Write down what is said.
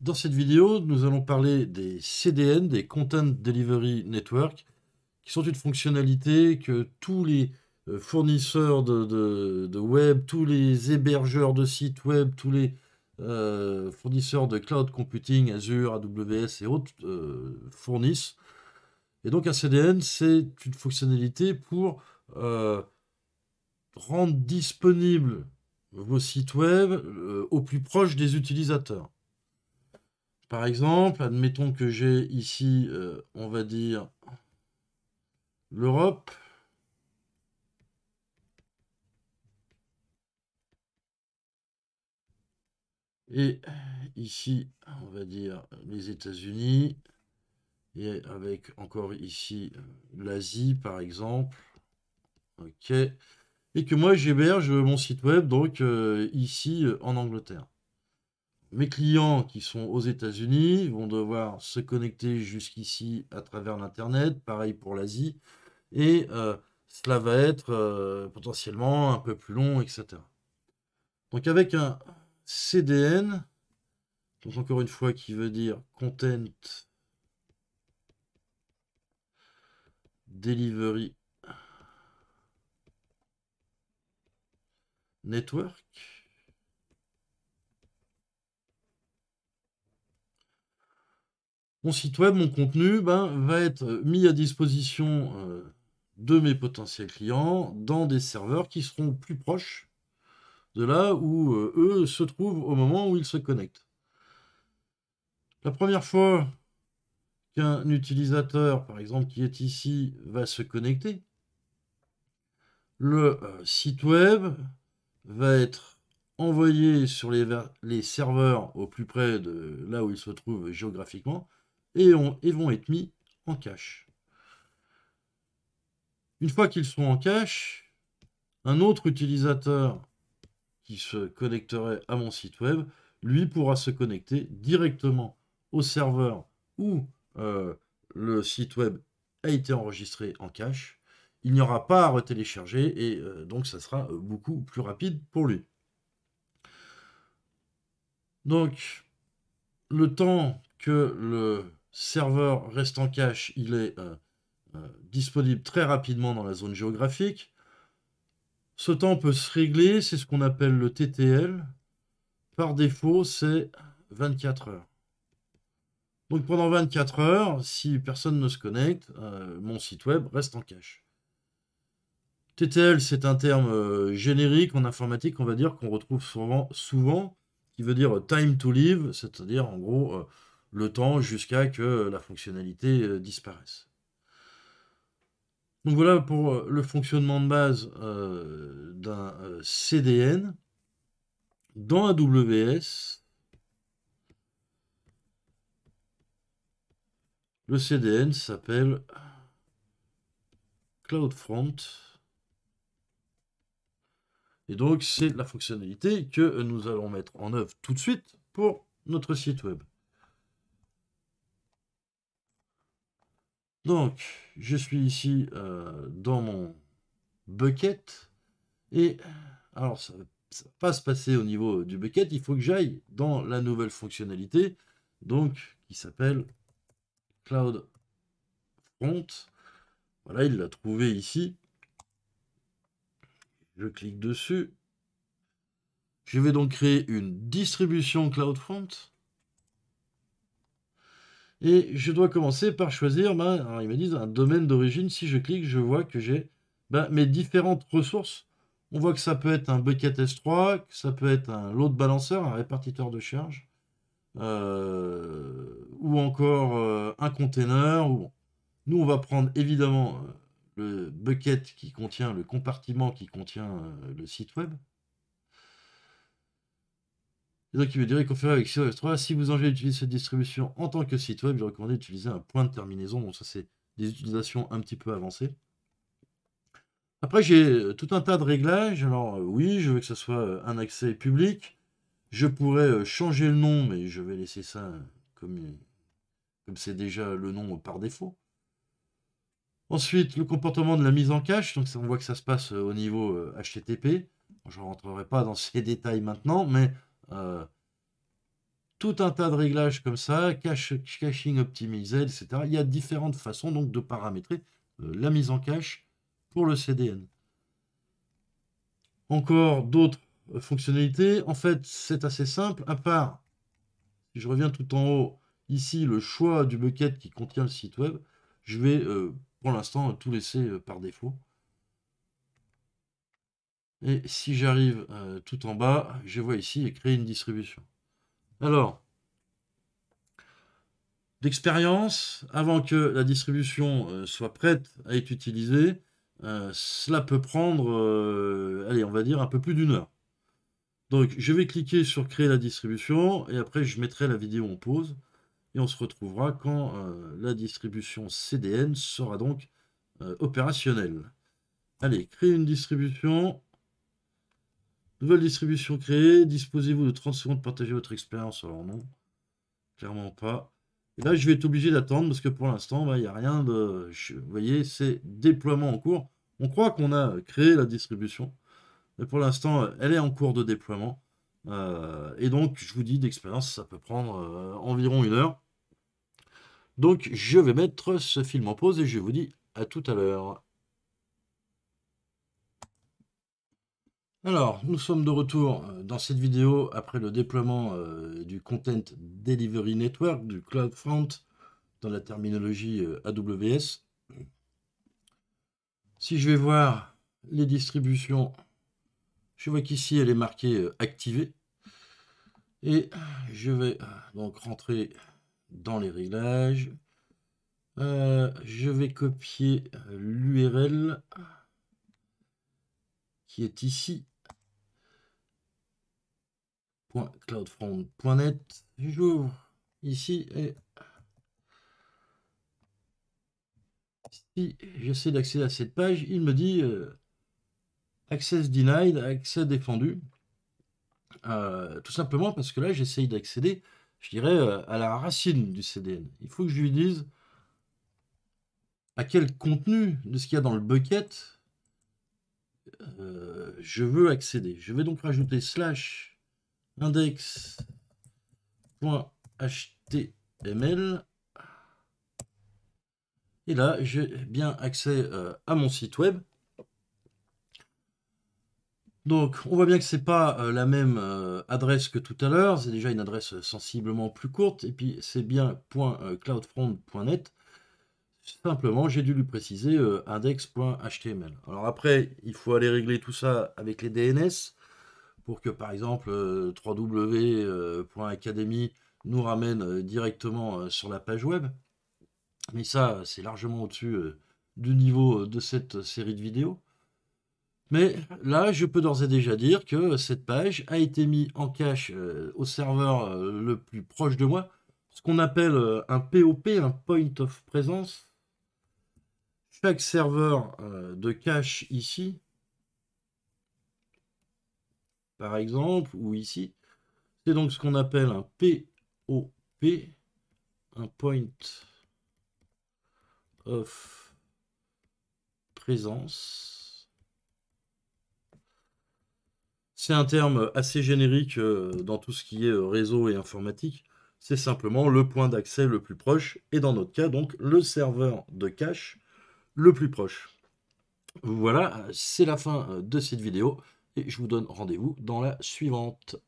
Dans cette vidéo, nous allons parler des CDN, des Content Delivery Network, qui sont une fonctionnalité que tous les euh, fournisseurs de, web, tous les hébergeurs de sites web, tous les euh, fournisseurs de cloud computing, Azure, AWS et autres euh, fournissent. Et donc un CDN, c'est une fonctionnalité pour rendre disponibles vos sites web au plus proche des utilisateurs. Par exemple, admettons que j'ai ici, euh, on va dire, l'Europe. Et ici, on va dire les États-Unis. Et avec encore ici euh, l'Asie, par exemple. OK. Et que moi, j'héberge mon site web, donc euh, ici en Angleterre mes clients qui sont aux États-Unis vont devoir se connecter jusqu'ici à travers l'Internet, pareil pour l'Asie, et euh, cela va être euh, potentiellement un peu plus long, etc. Donc avec un CDN, donc encore une fois qui veut dire Content Delivery Network, mon site web, mon contenu, ben, va être euh, mis à disposition euh, de mes potentiels clients dans des serveurs qui seront plus proches de là où euh, eux se trouvent au moment où ils se connectent. La première fois qu'un utilisateur, par exemple, qui est ici, va se connecter, le site web va être envoyé sur les, les serveurs au plus près de là où il se trouve géographiquement, et, vont être mis en cache. Une fois qu'ils sont en cache, un autre utilisateur qui se connecterait à mon site web, lui pourra se connecter directement au serveur où euh, le site web a été enregistré en cache. Il n'y aura pas à retélécharger et euh, donc ça sera beaucoup plus rapide pour lui. Donc, le temps que le serveur reste en cache, il est euh, euh, disponible très rapidement dans la zone géographique. Ce temps peut se régler, c'est ce qu'on appelle le TTL. Par défaut, c'est 24 heures. Donc pendant 24 heures, si personne ne se connecte, euh, mon site web reste en cache. TTL, c'est un terme générique en informatique, on va dire, qu'on retrouve souvent, souvent, qui veut dire time to live, c'est-à-dire en gros le temps jusqu'à que la fonctionnalité euh, disparaisse. Donc voilà pour euh, le fonctionnement de base euh, d'un CDN. Dans AWS, le CDN s'appelle CloudFront. Et donc c'est la fonctionnalité que nous allons mettre en œuvre tout de suite pour notre site web. Donc, je suis ici euh, dans mon bucket. Et alors, ça ne va pas se passer au niveau euh, du bucket. Il faut que j'aille dans la nouvelle fonctionnalité, donc qui s'appelle CloudFront. Voilà, il l'a trouvé ici. Je clique dessus. Je vais donc créer une distribution CloudFront. Et je dois commencer par choisir, ben, ils me disent un domaine d'origine. Si je clique, je vois que j'ai ben, mes différentes ressources. On voit que ça peut être un bucket S3, que ça peut être un load balancer, un répartiteur de charge, euh, ou encore euh, un container. Nous, on va prendre évidemment euh, le bucket qui contient, le compartiment qui contient le site web. Donc veut dire qu'on fait avec crs 3. Si vous utiliser cette distribution en tant que site web, je recommande d'utiliser un point de terminaison. Bon, ça, c'est des utilisations un petit peu avancées. Après, j'ai euh, tout un tas de réglages. Alors, euh, oui, je veux que ce soit euh, un accès public. Je pourrais changer le nom, mais je vais laisser ça comme comme c'est déjà le nom par défaut. Ensuite, le comportement de la mise en cache. Donc, on voit que ça se passe au niveau HTTP. Je ne rentrerai pas dans ces détails maintenant, mais euh, tout un tas de réglages comme ça, caching optimisé, etc. Il y a différentes façons donc de paramétrer euh, la mise en cache pour le CDN. Encore d'autres euh, fonctionnalités. En fait, c'est assez simple, à part, si je reviens tout en haut, ici, le choix du bucket qui contient le site web, je vais pour l'instant tout laisser par défaut. Et si j'arrive euh, tout en bas, je vois ici créer une distribution. Alors, d'expérience, avant que la distribution euh, soit prête à être utilisée, euh, cela peut prendre, allez, on va dire un peu plus d'une heure. Donc, je vais cliquer sur créer la distribution et après, je mettrai la vidéo en pause et on se retrouvera quand la distribution CDN sera donc opérationnelle. Allez, créer une distribution. Nouvelle distribution créée. Disposez-vous de 30 secondes pour partager votre expérience. Alors non, clairement pas. Et là, je vais être obligé d'attendre parce que pour l'instant, bah, il n'y a rien de... Vous voyez, c'est déploiement en cours. On croit qu'on a créé la distribution. Mais pour l'instant, elle est en cours de déploiement. Euh, et donc, je vous dis d'expérience, ça peut prendre euh, environ une heure. Donc, je vais mettre ce film en pause et je vous dis à tout à l'heure. Alors, nous sommes de retour euh, dans cette vidéo après le déploiement euh, du Content Delivery Network, du CloudFront, dans la terminologie euh, AWS. Si je vais voir les distributions, je vois qu'ici elle est marquée activée. Et je vais donc rentrer dans les réglages. je vais copier l'URL qui est ici. .cloudfront.net. J'ouvre ici et si j'essaie d'accéder à cette page, il me dit euh, access denied, accès défendu. Euh, tout simplement parce que là, j'essaye d'accéder, je dirais, euh, à la racine du CDN. Il faut que je lui dise à quel contenu de ce qu'il y a dans le bucket euh, je veux accéder. Je vais donc rajouter slash index.html. Et là, j'ai bien accès euh, à mon site web. Donc, on voit bien que c'est pas euh, la même adresse que tout à l'heure. C'est déjà une adresse sensiblement plus courte. Et puis, c'est bien .cloudfront.net. Simplement, j'ai dû lui préciser euh, index.html. Alors après, il faut aller régler tout ça avec les DNS pour que par exemple euh, www.academy euh, nous ramène directement sur la page web. Mais ça, c'est largement au-dessus du niveau de cette série de vidéos. Mais là, je peux d'ores et déjà dire que cette page a été mise en cache au serveur le plus proche de moi, ce qu'on appelle un POP, un point of Presence chaque serveur euh, de cache ici, par exemple, ou ici, c'est donc ce qu'on appelle un POP, un point of présence. C'est un terme assez générique euh, dans tout ce qui est euh, réseau et informatique. C'est simplement le point d'accès le plus proche, et dans notre cas, donc le serveur de cache le plus proche. Voilà, c'est la fin euh, de cette vidéo et je vous donne rendez-vous dans la suivante.